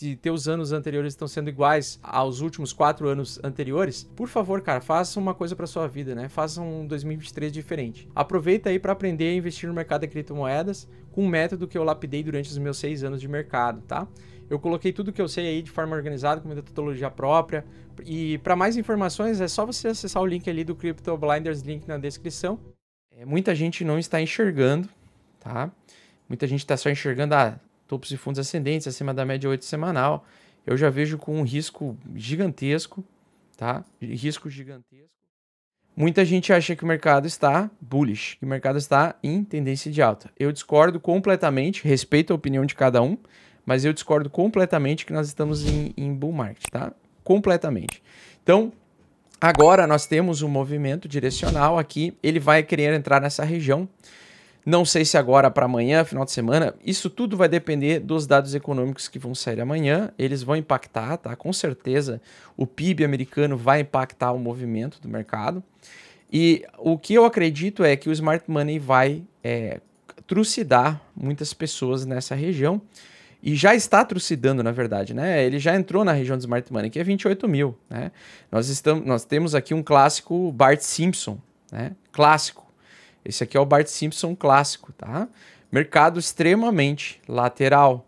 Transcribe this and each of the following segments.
se teus anos anteriores estão sendo iguais aos últimos quatro anos anteriores, por favor, cara, faça uma coisa para sua vida, né? Faça um 2023 diferente. Aproveita aí para aprender a investir no mercado de criptomoedas com um método que eu lapidei durante os meus seis anos de mercado, tá? Eu coloquei tudo que eu sei aí de forma organizada, com metodologia própria. E para mais informações é só você acessar o link ali do Crypto Blinders, link na descrição. É, muita gente não está enxergando, tá? Muita gente está só enxergando, ah, topos e fundos ascendentes, acima da média 8 semanal, eu já vejo com um risco gigantesco, tá? Risco gigantesco. Muita gente acha que o mercado está bullish, que o mercado está em tendência de alta. Eu discordo completamente, respeito a opinião de cada um, mas eu discordo completamente que nós estamos em, em bull market, tá? Completamente. Então, agora nós temos um movimento direcional aqui, ele vai querer entrar nessa região não sei se agora para amanhã, final de semana, isso tudo vai depender dos dados econômicos que vão sair amanhã. Eles vão impactar, tá? Com certeza o PIB americano vai impactar o movimento do mercado. E o que eu acredito é que o smart money vai é, trucidar muitas pessoas nessa região e já está trucidando, na verdade, né? Ele já entrou na região do Smart Money, que é 28 mil, né? Nós, estamos, nós temos aqui um clássico Bart Simpson, né? Clássico. Esse aqui é o Bart Simpson clássico, tá? Mercado extremamente lateral,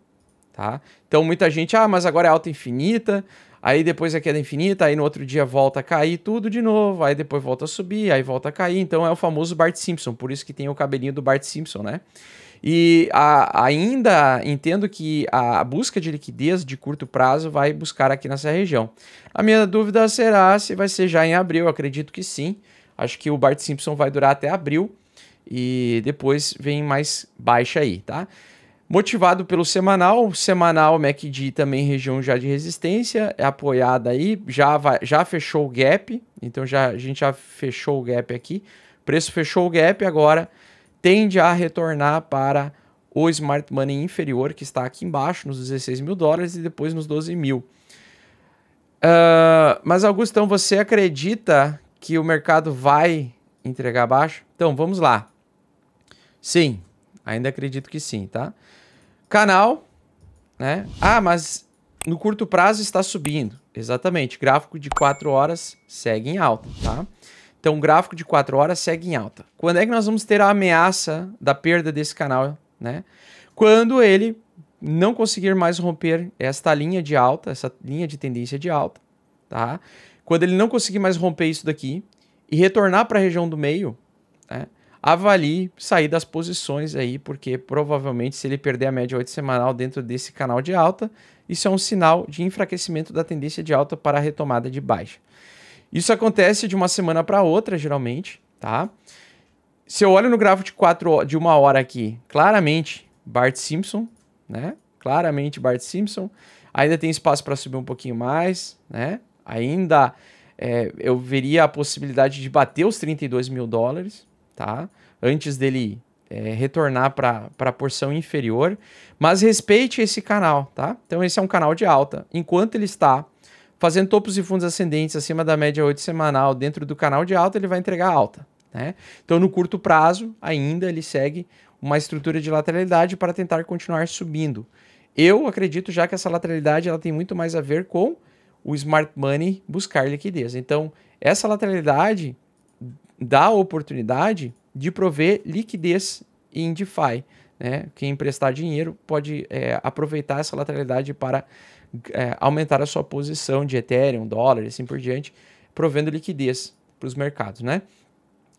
tá? Então muita gente, ah, mas agora é alta infinita, aí depois é queda infinita, aí no outro dia volta a cair tudo de novo, aí depois volta a subir, aí volta a cair. Então é o famoso Bart Simpson, por isso que tem o cabelinho do Bart Simpson, né? E a, ainda entendo que a busca de liquidez de curto prazo vai buscar aqui nessa região. A minha dúvida será se vai ser já em abril, acredito que sim. Acho que o Bart Simpson vai durar até abril e depois vem mais baixa aí, tá? Motivado pelo semanal, semanal MACD também região já de resistência, é apoiada aí, já, vai, já fechou o gap, então já, a gente já fechou o gap aqui, preço fechou o gap, agora tende a retornar para o Smart Money inferior, que está aqui embaixo, nos 16 mil dólares e depois nos 12 mil. Uh, mas, Augustão, você acredita que o mercado vai entregar abaixo? Então, vamos lá. Sim, ainda acredito que sim, tá? Canal, né? Ah, mas no curto prazo está subindo. Exatamente, gráfico de 4 horas segue em alta, tá? Então, gráfico de 4 horas segue em alta. Quando é que nós vamos ter a ameaça da perda desse canal, né? Quando ele não conseguir mais romper esta linha de alta, essa linha de tendência de alta, tá? Quando ele não conseguir mais romper isso daqui e retornar para a região do meio, né? avalie sair das posições aí, porque provavelmente se ele perder a média 8 semanal dentro desse canal de alta, isso é um sinal de enfraquecimento da tendência de alta para a retomada de baixa. Isso acontece de uma semana para outra, geralmente, tá? Se eu olho no gráfico de, quatro, de uma hora aqui, claramente Bart Simpson, né? Claramente Bart Simpson. Ainda tem espaço para subir um pouquinho mais, né? Ainda é, eu veria a possibilidade de bater os 32 mil dólares, tá? Antes dele é, retornar para a porção inferior. Mas respeite esse canal, tá? Então esse é um canal de alta. Enquanto ele está fazendo topos e fundos ascendentes acima da média 8 semanal dentro do canal de alta, ele vai entregar alta. Né? Então, no curto prazo, ainda ele segue uma estrutura de lateralidade para tentar continuar subindo. Eu acredito já que essa lateralidade ela tem muito mais a ver com o smart money buscar liquidez. Então, essa lateralidade dá a oportunidade de prover liquidez em DeFi. Né? Quem emprestar dinheiro pode é, aproveitar essa lateralidade para é, aumentar a sua posição de Ethereum, dólar e assim por diante, provendo liquidez para os mercados. Né?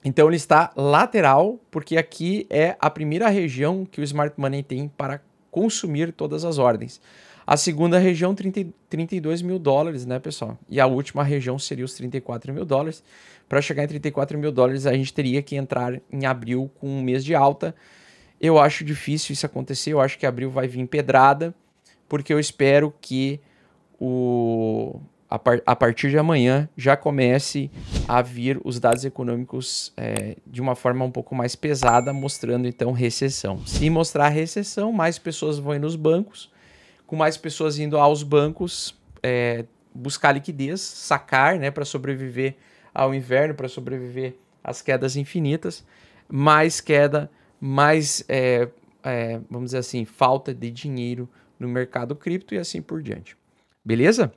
Então ele está lateral, porque aqui é a primeira região que o smart money tem para consumir todas as ordens. A segunda região, 30, 32 mil dólares, né, pessoal? E a última região seria os 34 mil dólares. Para chegar em 34 mil dólares, a gente teria que entrar em abril com um mês de alta. Eu acho difícil isso acontecer. Eu acho que abril vai vir pedrada, porque eu espero que o, a, par, a partir de amanhã já comece a vir os dados econômicos é, de uma forma um pouco mais pesada, mostrando então recessão. Se mostrar recessão, mais pessoas vão ir nos bancos com mais pessoas indo aos bancos é, buscar liquidez, sacar, né, para sobreviver ao inverno, para sobreviver às quedas infinitas, mais queda, mais, é, é, vamos dizer assim, falta de dinheiro no mercado cripto e assim por diante. Beleza?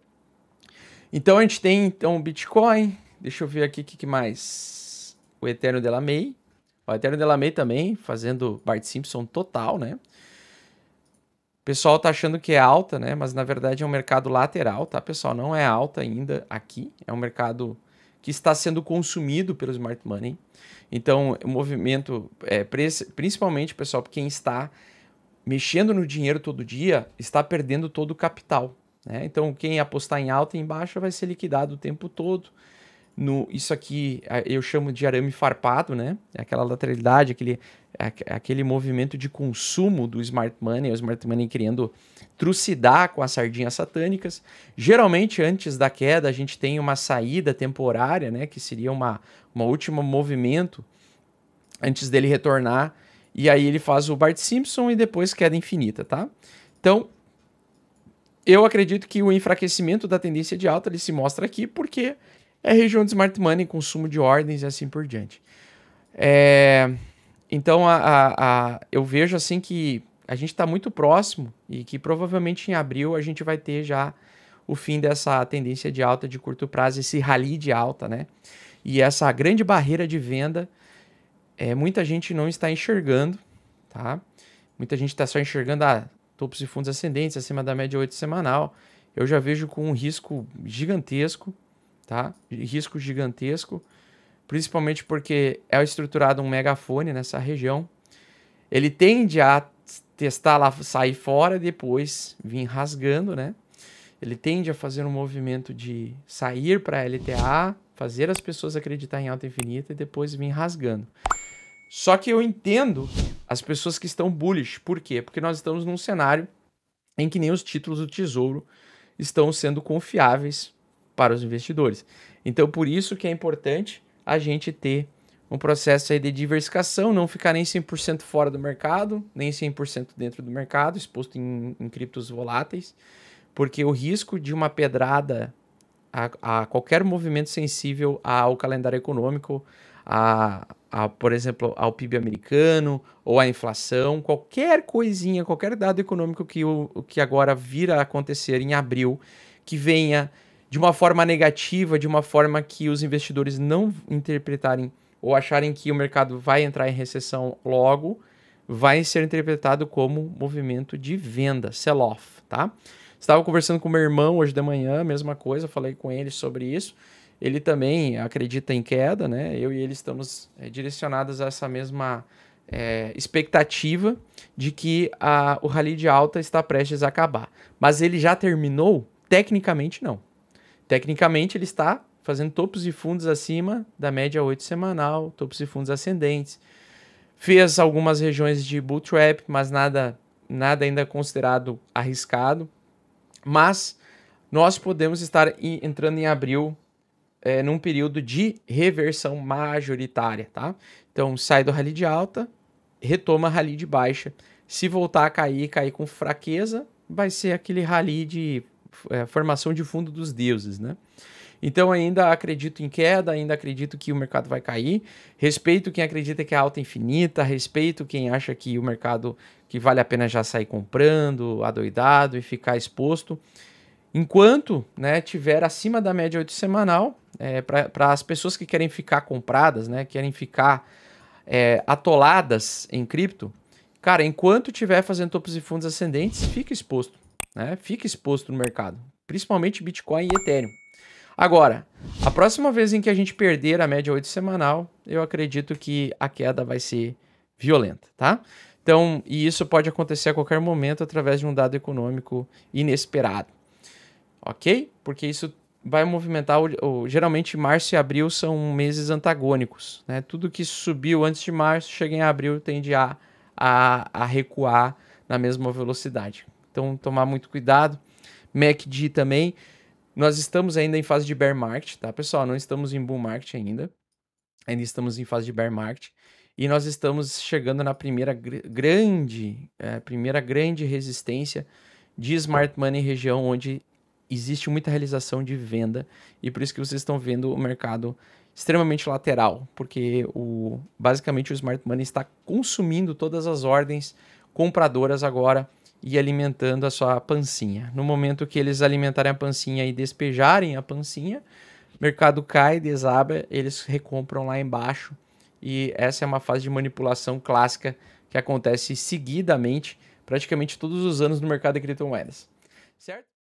Então a gente tem então o Bitcoin, deixa eu ver aqui o que, que, mais. O Eterno Delamay. O Eterno Delamay também, fazendo Bart Simpson total, né? pessoal tá achando que é alta, né? Mas na verdade é um mercado lateral, tá, pessoal? Não é alta ainda aqui. É um mercado que está sendo consumido pelo smart money. Então, o movimento, é, principalmente, pessoal, quem está mexendo no dinheiro todo dia, está perdendo todo o capital. Né? Então, quem apostar em alta e em baixa vai ser liquidado o tempo todo. No, isso aqui eu chamo de arame farpado, né? Aquela lateralidade, aquele aquele movimento de consumo do smart money, o smart money querendo trucidar com as sardinhas satânicas. Geralmente, antes da queda, a gente tem uma saída temporária, né, que seria uma, uma último movimento antes dele retornar. E aí ele faz o Bart Simpson e depois queda infinita, tá? Então, eu acredito que o enfraquecimento da tendência de alta ele se mostra aqui porque é região de smart money, consumo de ordens e assim por diante. É, então, a, a, a, eu vejo assim que a gente está muito próximo e que provavelmente em abril a gente vai ter já o fim dessa tendência de alta de curto prazo, esse rally de alta, né? E essa grande barreira de venda, é, muita gente não está enxergando, tá? Muita gente está só enxergando ah, topos e fundos ascendentes acima da média 8 semanal. Eu já vejo com um risco gigantesco, tá? Risco gigantesco principalmente porque é estruturado um megafone nessa região. Ele tende a testar lá, sair fora, depois vir rasgando, né? Ele tende a fazer um movimento de sair para LTA, fazer as pessoas acreditar em alta infinita e depois vir rasgando. Só que eu entendo as pessoas que estão bullish. Por quê? Porque nós estamos num cenário em que nem os títulos do Tesouro estão sendo confiáveis para os investidores. Então, por isso que é importante a gente ter um processo aí de diversificação, não ficar nem 100% fora do mercado, nem 100% dentro do mercado, exposto em, em criptos voláteis, porque o risco de uma pedrada a, a qualquer movimento sensível ao calendário econômico, a, a, por exemplo, ao PIB americano ou à inflação, qualquer coisinha, qualquer dado econômico que, o, que agora vira a acontecer em abril, que venha de uma forma negativa, de uma forma que os investidores não interpretarem ou acharem que o mercado vai entrar em recessão logo, vai ser interpretado como movimento de venda, sell-off, tá? Estava conversando com meu irmão hoje de manhã, mesma coisa, falei com ele sobre isso. Ele também acredita em queda, né? Eu e ele estamos é, direcionados a essa mesma é, expectativa de que a, o rally de alta está prestes a acabar. Mas ele já terminou? Tecnicamente não. Tecnicamente, ele está fazendo topos e fundos acima da média 8 semanal, topos e fundos ascendentes. Fez algumas regiões de bull trap, mas nada, nada ainda considerado arriscado. Mas nós podemos estar entrando em abril é, num período de reversão majoritária, tá? Então sai do rally de alta, retoma rally de baixa. Se voltar a cair, cair com fraqueza, vai ser aquele rally de é, formação de fundo dos deuses, né? Então ainda acredito em queda, ainda acredito que o mercado vai cair. Respeito quem acredita que a é alta é infinita, respeito quem acha que o mercado que vale a pena já sair comprando, adoidado e ficar exposto. Enquanto né, tiver acima da média 8 semanal, é, para as pessoas que querem ficar compradas, né, querem ficar é, atoladas em cripto, cara, enquanto tiver fazendo topos e fundos ascendentes, fica exposto né? Fica exposto no mercado, principalmente Bitcoin e Ethereum. Agora, a próxima vez em que a gente perder a média 8 semanal, eu acredito que a queda vai ser violenta, tá? Então, e isso pode acontecer a qualquer momento através de um dado econômico inesperado. OK? Porque isso vai movimentar o, o, geralmente março e abril são meses antagônicos, né? Tudo que subiu antes de março chega em abril tende a, a, a recuar na mesma velocidade. Então, tomar muito cuidado. MACD também. Nós estamos ainda em fase de bear market, tá, pessoal? Não estamos em bull market ainda. Ainda estamos em fase de bear market. E nós estamos chegando na primeira gr grande, é, primeira grande resistência de smart money região onde existe muita realização de venda e por isso que vocês estão vendo o mercado extremamente lateral, porque o basicamente o smart money está consumindo todas as ordens compradoras agora e alimentando a sua pancinha. No momento que eles alimentarem a pancinha e despejarem a pancinha, o mercado cai, desaba, eles recompram lá embaixo. E essa é uma fase de manipulação clássica que acontece seguidamente, praticamente todos os anos no mercado de criptomoedas. Certo?